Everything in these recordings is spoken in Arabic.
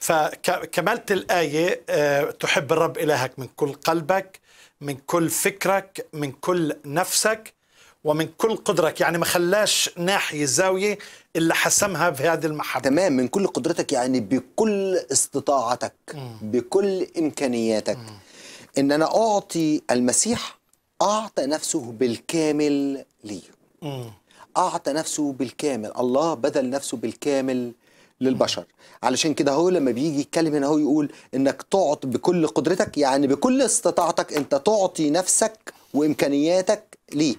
فكملت الآية آه، تحب الرب إلهك من كل قلبك من كل فكرك من كل نفسك ومن كل قدرك يعني ما خلاش ناحية زاوية إلا حسمها في هذه المحبة تمام من كل قدرتك يعني بكل استطاعتك م. بكل إمكانياتك م. إن أنا أعطي المسيح أعطى نفسه بالكامل لي م. أعطى نفسه بالكامل الله بذل نفسه بالكامل للبشر علشان كده هو لما بيجي يتكلم هنا هو يقول انك تعطي بكل قدرتك يعني بكل استطاعتك انت تعطي نفسك وامكانياتك ليه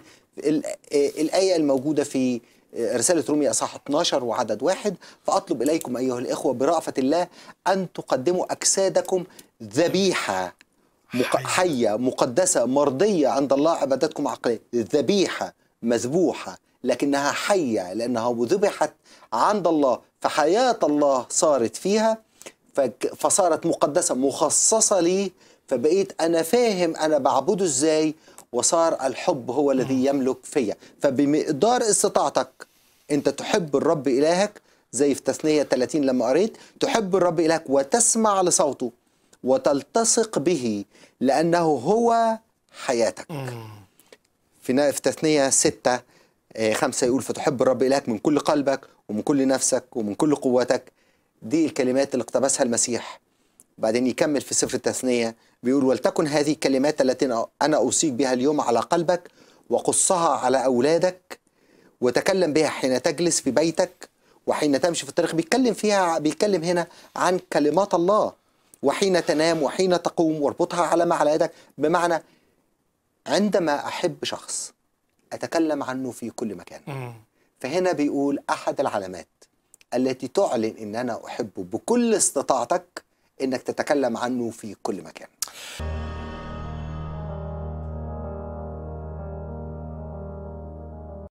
آه، الايه الموجوده في آه، رسالة رومية أصحاح 12 وعدد واحد فأطلب إليكم أيها الإخوة برأفة الله أن تقدموا أجسادكم ذبيحة حية مقدسة مرضية عند الله عبادتكم عقلية ذبيحة مذبوحة لكنها حية لأنها ذبحت عند الله فحياة الله صارت فيها فصارت مقدسة مخصصة لي فبقيت أنا فاهم أنا بعبده إزاي وصار الحب هو الذي يملك فيا فبمقدار استطاعتك أنت تحب الرب إلهك زي في تثنية 30 لما قريت تحب الرب إلهك وتسمع لصوته وتلتصق به لأنه هو حياتك في تثنية 6 آه، خمسة يقول فتحب الرب إلهك من كل قلبك ومن كل نفسك ومن كل قوتك دي الكلمات اللي اقتبسها المسيح بعدين يكمل في سفر التثنية بيقول ولتكن هذه الكلمات التي أنا أوصيك بها اليوم على قلبك وقصها على أولادك وتكلم بها حين تجلس في بيتك وحين تمشي في الطريق بيتكلم فيها بيتكلم هنا عن كلمات الله وحين تنام وحين تقوم واربطها على ما يدك بمعنى عندما أحب شخص أتكلم عنه في كل مكان فهنا بيقول أحد العلامات التي تعلن إن أنا أحبه بكل استطاعتك إنك تتكلم عنه في كل مكان